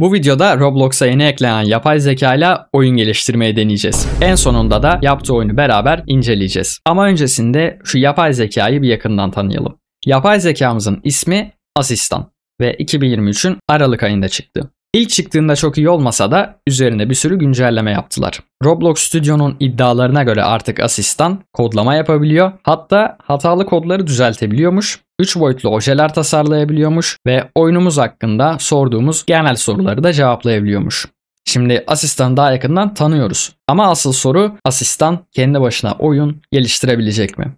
Bu videoda Roblox'a yeni eklenen yapay zeka ile oyun geliştirmeyi deneyeceğiz. En sonunda da yaptığı oyunu beraber inceleyeceğiz. Ama öncesinde şu yapay zekayı bir yakından tanıyalım. Yapay zekamızın ismi Asistan ve 2023'ün Aralık ayında çıktı. İlk çıktığında çok iyi olmasa da üzerine bir sürü güncelleme yaptılar. Roblox Studio'nun iddialarına göre artık asistan kodlama yapabiliyor. Hatta hatalı kodları düzeltebiliyormuş 3 boyutlu ojeler tasarlayabiliyormuş ve oyunumuz hakkında sorduğumuz genel soruları da cevaplayabiliyormuş. Şimdi asistanı daha yakından tanıyoruz. Ama asıl soru asistan kendi başına oyun geliştirebilecek mi?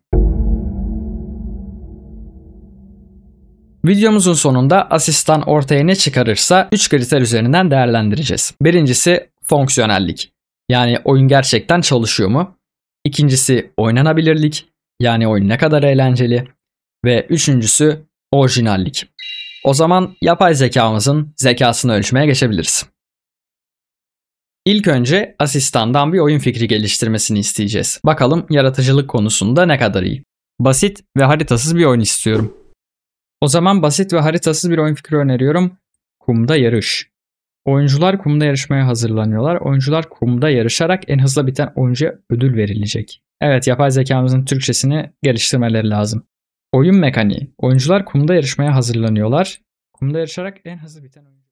Videomuzun sonunda asistan ortaya ne çıkarırsa 3 kriter üzerinden değerlendireceğiz. Birincisi fonksiyonellik. Yani oyun gerçekten çalışıyor mu? İkincisi oynanabilirlik. Yani oyun ne kadar eğlenceli? Ve üçüncüsü orijinallik. O zaman yapay zekamızın zekasını ölçmeye geçebiliriz. İlk önce asistandan bir oyun fikri geliştirmesini isteyeceğiz. Bakalım yaratıcılık konusunda ne kadar iyi. Basit ve haritasız bir oyun istiyorum. O zaman basit ve haritasız bir oyun fikri öneriyorum. Kumda yarış. Oyuncular kumda yarışmaya hazırlanıyorlar. Oyuncular kumda yarışarak en hızlı biten oyuncuya ödül verilecek. Evet yapay zekamızın Türkçesini geliştirmeleri lazım. Oyun mekaniği. Oyuncular kumda yarışmaya hazırlanıyorlar. Kumda yarışarak en hızlı biten oyuncu.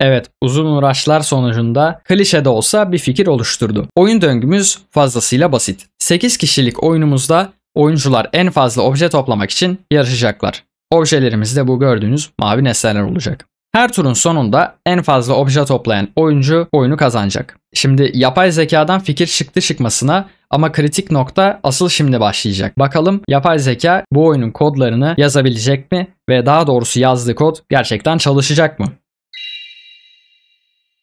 Evet, uzun uğraşlar sonucunda klişe de olsa bir fikir oluşturdu. Oyun döngümüz fazlasıyla basit. 8 kişilik oyunumuzda oyuncular en fazla obje toplamak için yarışacaklar. Objelerimiz de bu gördüğünüz mavi nesneler olacak. Her turun sonunda en fazla obje toplayan oyuncu oyunu kazanacak. Şimdi yapay zekadan fikir çıktı çıkmasına ama kritik nokta asıl şimdi başlayacak. Bakalım yapay zeka bu oyunun kodlarını yazabilecek mi ve daha doğrusu yazdığı kod gerçekten çalışacak mı?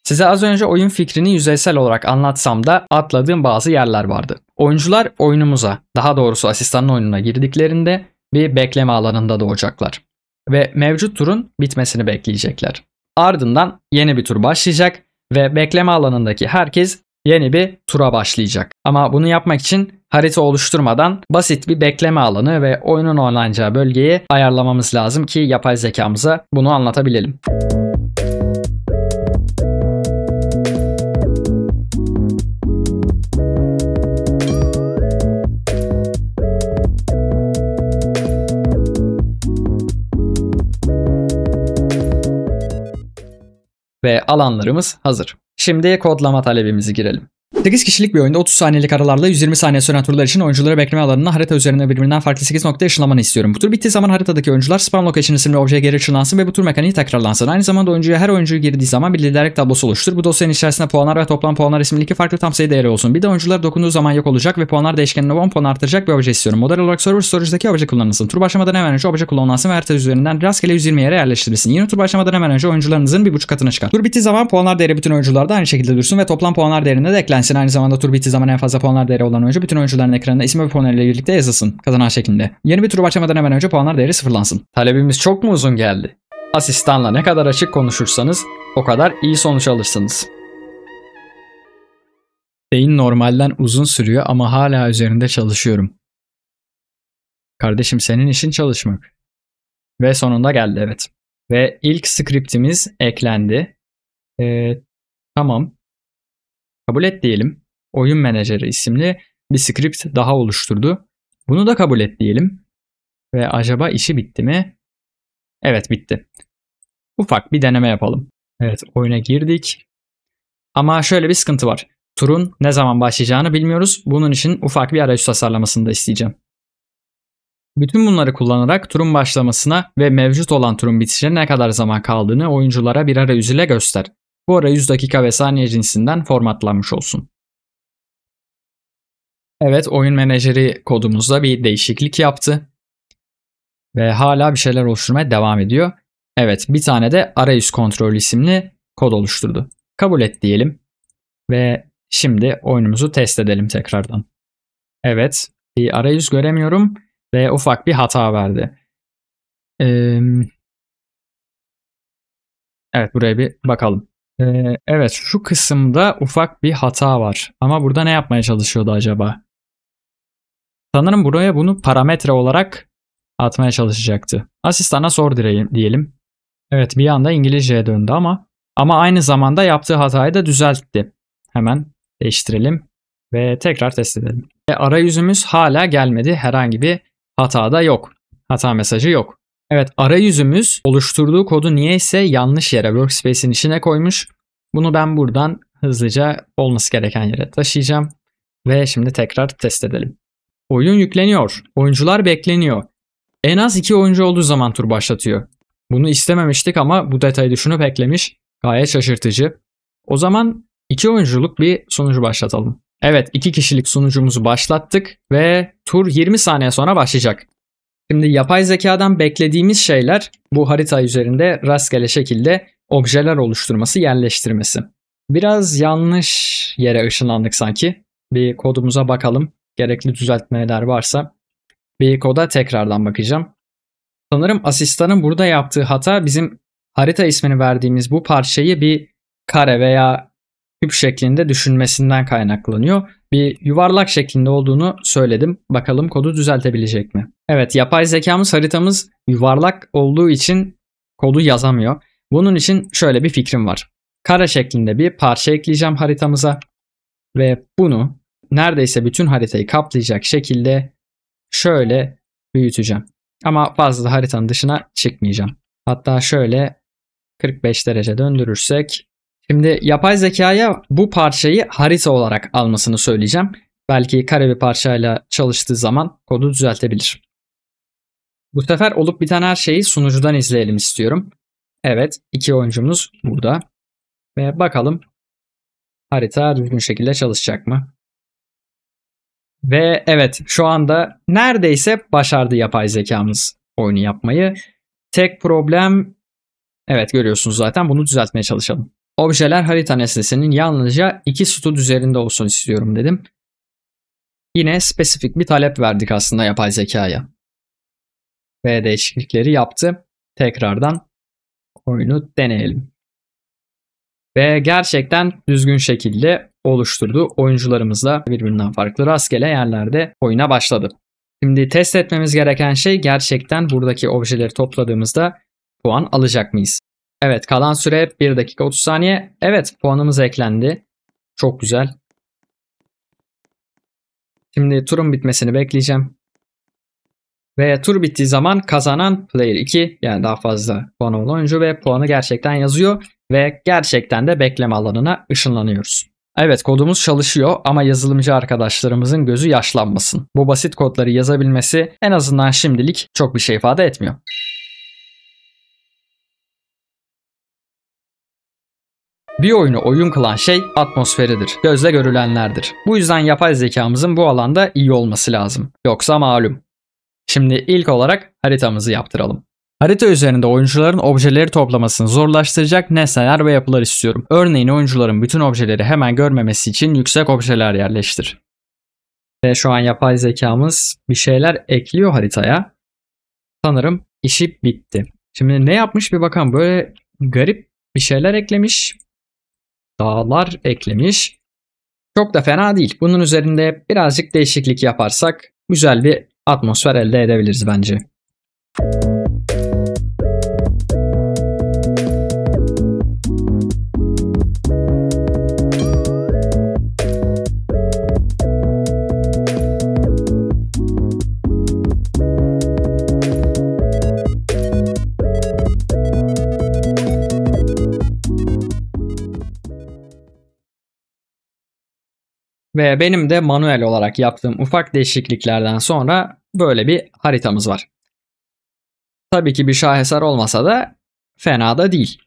Size az önce oyun fikrini yüzeysel olarak anlatsam da atladığım bazı yerler vardı. Oyuncular oyunumuza, daha doğrusu asistanın oyununa girdiklerinde bir bekleme alanında doğacaklar ve mevcut turun bitmesini bekleyecekler. Ardından yeni bir tur başlayacak ve bekleme alanındaki herkes yeni bir tura başlayacak. Ama bunu yapmak için harita oluşturmadan basit bir bekleme alanı ve oyunun oynanacağı bölgeyi ayarlamamız lazım ki yapay zekamıza bunu anlatabilelim. Müzik ve alanlarımız hazır. Şimdi kodlama talebimizi girelim. 8 kişilik bir oyunda 30 saniyelik aralarla 120 saniye süren turlar için oyuncuları bekleme alanına harita üzerinde birbirinden farklı 8 nokta ışınlamanı istiyorum. Bu tur bittiği zaman haritadaki oyuncular spawn location isimli objeye geri ışınlansın ve bu tur mekaniği tekrarlansın. Aynı zamanda oyuncuya her oyuncu girdiği zaman bir liderlik tablosu oluştur. Bu dosyanın içerisinde puanlar ve toplam puanlar isimli iki farklı tam sayı değeri olsun. Bir de oyuncular dokunduğu zaman yok olacak ve puanlar değişkenine 10 puan artıracak bir obje istiyorum. Model olarak server storage'daki obje kullanılsın. Tur başlamadan hemen önce obje kullanılsın ve harita üzerinden rastgele 120 yere yerleştirilsin. Yeni tur başlamadan hemen önce oyuncularınızın bir buçuk katına çıkar. Tur bittiği zaman puanlar değeri bütün oyuncularda aynı şekilde dursun ve toplam puanlar değerinde de eklen yüklensin. Aynı zamanda tur bittiği zaman en fazla puanlar değeri olan oyuncu bütün oyuncuların ekranında isim ve puanlarıyla birlikte yazılsın kazanan şeklinde. Yeni bir tur başlamadan hemen önce puanlar değeri sıfırlansın. Talebimiz çok mu uzun geldi? Asistanla ne kadar açık konuşursanız o kadar iyi sonuç alırsınız. Beyin normalden uzun sürüyor ama hala üzerinde çalışıyorum. Kardeşim senin işin çalışmak. Ve sonunda geldi evet. Ve ilk skriptimiz eklendi. Ee, tamam. Kabul et diyelim. Oyun menajeri isimli bir script daha oluşturdu. Bunu da kabul et diyelim. Ve acaba işi bitti mi? Evet bitti. Ufak bir deneme yapalım. Evet oyuna girdik. Ama şöyle bir sıkıntı var. Turun ne zaman başlayacağını bilmiyoruz. Bunun için ufak bir arayüz tasarlamasını da isteyeceğim. Bütün bunları kullanarak turun başlamasına ve mevcut olan turun bitişine ne kadar zaman kaldığını oyunculara bir arayüz ile göster. Bu ara 100 dakika ve saniye cinsinden formatlanmış olsun. Evet oyun menajeri kodumuzda bir değişiklik yaptı. Ve hala bir şeyler oluşturmaya devam ediyor. Evet bir tane de arayüz kontrol isimli kod oluşturdu. Kabul et diyelim. Ve şimdi oyunumuzu test edelim tekrardan. Evet bir arayüz göremiyorum ve ufak bir hata verdi. Ee, evet buraya bir bakalım. Ee, evet şu kısımda ufak bir hata var. Ama burada ne yapmaya çalışıyordu acaba? Sanırım buraya bunu parametre olarak atmaya çalışacaktı. Asistana sor diyelim. Evet bir anda İngilizceye döndü ama ama aynı zamanda yaptığı hatayı da düzeltti. Hemen değiştirelim ve tekrar test edelim. Ve arayüzümüz hala gelmedi. Herhangi bir hata da yok. Hata mesajı yok. Evet arayüzümüz oluşturduğu kodu niyeyse yanlış yere workspace'in içine koymuş. Bunu ben buradan hızlıca olması gereken yere taşıyacağım. Ve şimdi tekrar test edelim. Oyun yükleniyor. Oyuncular bekleniyor. En az iki oyuncu olduğu zaman tur başlatıyor. Bunu istememiştik ama bu detayı düşünüp eklemiş. Gayet şaşırtıcı. O zaman iki oyunculuk bir sunucu başlatalım. Evet iki kişilik sunucumuzu başlattık ve tur 20 saniye sonra başlayacak. Şimdi yapay zekadan beklediğimiz şeyler bu harita üzerinde rastgele şekilde objeler oluşturması, yerleştirmesi. Biraz yanlış yere ışınlandık sanki. Bir kodumuza bakalım. Gerekli düzeltmeler varsa bir koda tekrardan bakacağım. Sanırım asistanın burada yaptığı hata bizim harita ismini verdiğimiz bu parçayı bir kare veya küp şeklinde düşünmesinden kaynaklanıyor. Bir yuvarlak şeklinde olduğunu söyledim. Bakalım kodu düzeltebilecek mi? Evet yapay zekamız haritamız yuvarlak olduğu için kodu yazamıyor. Bunun için şöyle bir fikrim var. Kara şeklinde bir parça ekleyeceğim haritamıza ve bunu neredeyse bütün haritayı kaplayacak şekilde şöyle büyüteceğim. Ama fazla haritanın dışına çıkmayacağım. Hatta şöyle 45 derece döndürürsek Şimdi yapay zekaya bu parçayı harita olarak almasını söyleyeceğim. Belki kare bir parçayla çalıştığı zaman kodu düzeltebilir. Bu sefer olup biten her şeyi sunucudan izleyelim istiyorum. Evet, iki oyuncumuz burada. Ve bakalım harita düzgün şekilde çalışacak mı? Ve evet, şu anda neredeyse başardı yapay zekamız oyunu yapmayı. Tek problem Evet görüyorsunuz zaten bunu düzeltmeye çalışalım. Objeler harita nesnesinin yalnızca iki sütun üzerinde olsun istiyorum dedim. Yine spesifik bir talep verdik aslında yapay zekaya. Ve değişiklikleri yaptı. Tekrardan oyunu deneyelim. Ve gerçekten düzgün şekilde oluşturdu. oyuncularımızla birbirinden farklı rastgele yerlerde oyuna başladı. Şimdi test etmemiz gereken şey gerçekten buradaki objeleri topladığımızda puan alacak mıyız? Evet kalan süre 1 dakika 30 saniye. Evet puanımız eklendi. Çok güzel. Şimdi turun bitmesini bekleyeceğim. Ve tur bittiği zaman kazanan player 2 yani daha fazla puan olan oyuncu ve puanı gerçekten yazıyor ve gerçekten de bekleme alanına ışınlanıyoruz. Evet kodumuz çalışıyor ama yazılımcı arkadaşlarımızın gözü yaşlanmasın. Bu basit kodları yazabilmesi en azından şimdilik çok bir şey ifade etmiyor. Bir oyunu oyun kılan şey atmosferidir, gözle görülenlerdir. Bu yüzden yapay zekamızın bu alanda iyi olması lazım. Yoksa malum. Şimdi ilk olarak haritamızı yaptıralım. Harita üzerinde oyuncuların objeleri toplamasını zorlaştıracak nesneler ve yapılar istiyorum. Örneğin oyuncuların bütün objeleri hemen görmemesi için yüksek objeler yerleştir. Ve şu an yapay zekamız bir şeyler ekliyor haritaya. Sanırım işi bitti. Şimdi ne yapmış bir bakalım böyle garip bir şeyler eklemiş dağlar eklemiş. Çok da fena değil. Bunun üzerinde birazcık değişiklik yaparsak güzel bir atmosfer elde edebiliriz bence. Müzik Ve benim de manuel olarak yaptığım ufak değişikliklerden sonra böyle bir haritamız var. Tabii ki bir şaheser olmasa da fena da değil.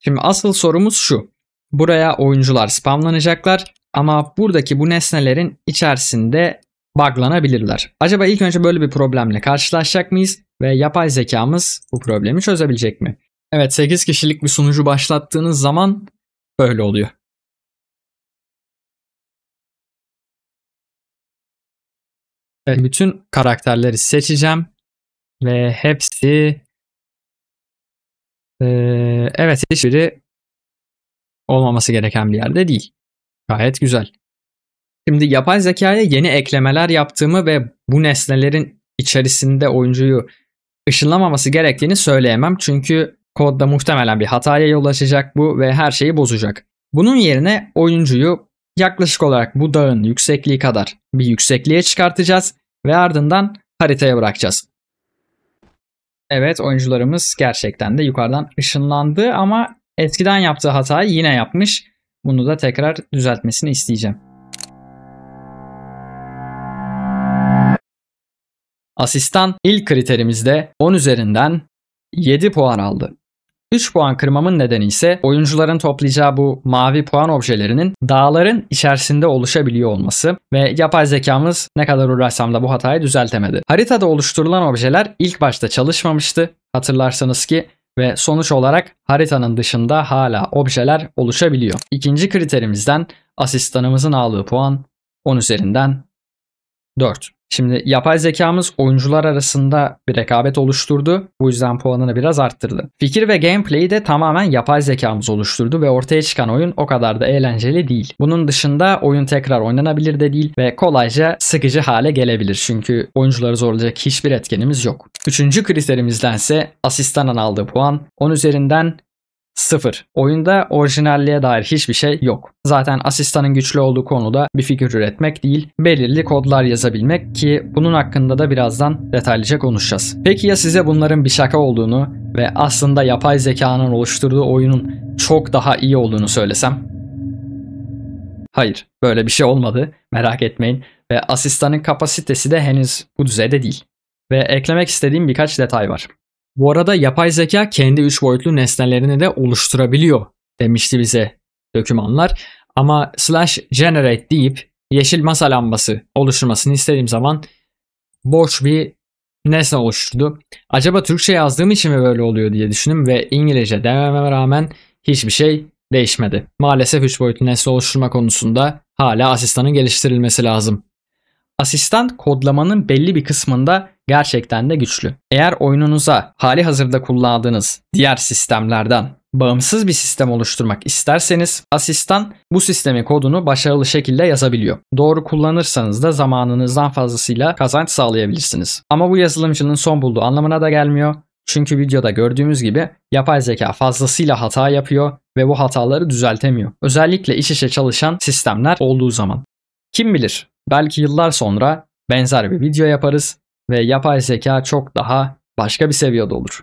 Şimdi asıl sorumuz şu. Buraya oyuncular spamlanacaklar ama buradaki bu nesnelerin içerisinde buglanabilirler. Acaba ilk önce böyle bir problemle karşılaşacak mıyız ve yapay zekamız bu problemi çözebilecek mi? Evet 8 kişilik bir sunucu başlattığınız zaman böyle oluyor. Evet, bütün karakterleri seçeceğim ve hepsi ee, evet hiçbiri olmaması gereken bir yerde değil. Gayet güzel. Şimdi yapay zekaya yeni eklemeler yaptığımı ve bu nesnelerin içerisinde oyuncuyu ışınlamaması gerektiğini söyleyemem. Çünkü kodda muhtemelen bir hataya yol açacak bu ve her şeyi bozacak. Bunun yerine oyuncuyu yaklaşık olarak bu dağın yüksekliği kadar bir yüksekliğe çıkartacağız ve ardından haritaya bırakacağız. Evet oyuncularımız gerçekten de yukarıdan ışınlandı ama eskiden yaptığı hatayı yine yapmış. Bunu da tekrar düzeltmesini isteyeceğim. Asistan ilk kriterimizde 10 üzerinden 7 puan aldı. 3 puan kırmamın nedeni ise oyuncuların toplayacağı bu mavi puan objelerinin dağların içerisinde oluşabiliyor olması ve yapay zekamız ne kadar uğraşsam da bu hatayı düzeltemedi. Haritada oluşturulan objeler ilk başta çalışmamıştı. Hatırlarsanız ki ve sonuç olarak haritanın dışında hala objeler oluşabiliyor. İkinci kriterimizden asistanımızın aldığı puan 10 üzerinden 4. Şimdi yapay zekamız oyuncular arasında bir rekabet oluşturdu. Bu yüzden puanını biraz arttırdı. Fikir ve gameplay'i de tamamen yapay zekamız oluşturdu ve ortaya çıkan oyun o kadar da eğlenceli değil. Bunun dışında oyun tekrar oynanabilir de değil ve kolayca sıkıcı hale gelebilir. Çünkü oyuncuları zorlayacak hiçbir etkenimiz yok. Üçüncü kriterimizdense asistanın aldığı puan 10 üzerinden Sıfır. Oyunda orijinalliğe dair hiçbir şey yok. Zaten asistanın güçlü olduğu konuda bir figür üretmek değil, belirli kodlar yazabilmek ki bunun hakkında da birazdan detaylıca konuşacağız. Peki ya size bunların bir şaka olduğunu ve aslında yapay zekanın oluşturduğu oyunun çok daha iyi olduğunu söylesem? Hayır, böyle bir şey olmadı. Merak etmeyin ve asistanın kapasitesi de henüz bu düzeyde değil. Ve eklemek istediğim birkaç detay var. Bu arada yapay zeka kendi üç boyutlu nesnelerini de oluşturabiliyor demişti bize dokümanlar. Ama slash generate deyip yeşil masa lambası oluşturmasını istediğim zaman boş bir nesne oluşturdu. Acaba Türkçe yazdığım için mi böyle oluyor diye düşündüm ve İngilizce dememe rağmen hiçbir şey değişmedi. Maalesef 3 boyutlu nesne oluşturma konusunda hala asistanın geliştirilmesi lazım. Asistan kodlamanın belli bir kısmında gerçekten de güçlü. Eğer oyununuza hali hazırda kullandığınız diğer sistemlerden bağımsız bir sistem oluşturmak isterseniz asistan bu sistemin kodunu başarılı şekilde yazabiliyor. Doğru kullanırsanız da zamanınızdan fazlasıyla kazanç sağlayabilirsiniz. Ama bu yazılımcının son bulduğu anlamına da gelmiyor. Çünkü videoda gördüğümüz gibi yapay zeka fazlasıyla hata yapıyor ve bu hataları düzeltemiyor. Özellikle iş işe çalışan sistemler olduğu zaman. Kim bilir belki yıllar sonra benzer bir video yaparız ve yapay zeka çok daha başka bir seviyede olur.